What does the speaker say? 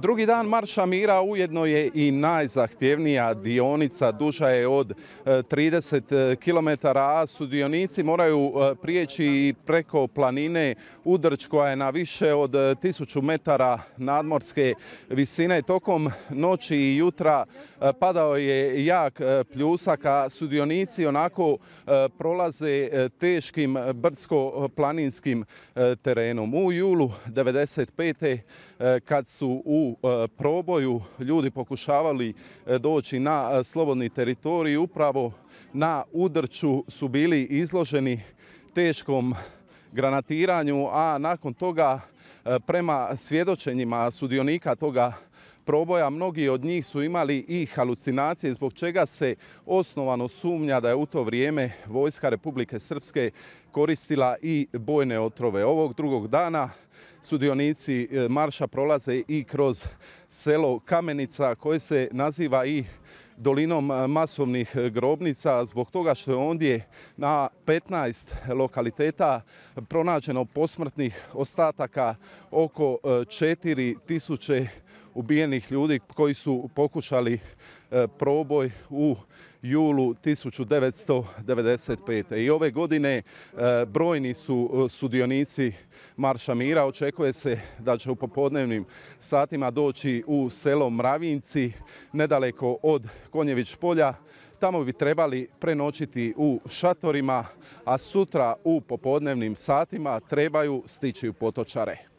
Drugi dan Marša Mira ujedno je i najzahtjevnija dionica, duža je od 30 e, e, km, a sudionici moraju e, prijeći preko planine Udrč koja je na više od 1000 metara nadmorske visine. Tokom noći i jutra padao je jak pljusak, a sudionici onako prolaze teškim brdsko-planinskim terenom. U julu 95. kad su u E, proboju ljudi pokušavali e, doći na e, slobodni teritorij, upravo na udrču su bili izloženi teškom granatiranju, a nakon toga prema svjedočenjima sudionika toga proboja. Mnogi od njih su imali i halucinacije zbog čega se osnovano sumnja da je u to vrijeme vojska Republike Srpske koristila i bojne otrove. Ovog drugog dana sudionici e, marša prolaze i kroz selo Kamenica koje se naziva i dolinom e, masovnih e, grobnica zbog toga što je ondje na 15 lokaliteta pronađeno posmrtnih ostataka oko 4000 e, ubijenih ljudi koji su pokušali proboj u julu 1995. I ove godine e, brojni su e, sudionici Marša Mira. Očekuje se da će u popodnevnim satima doći u selo Mravinci, nedaleko od Konjević polja. Tamo bi trebali prenoćiti u šatorima, a sutra u popodnevnim satima trebaju stići u potočare.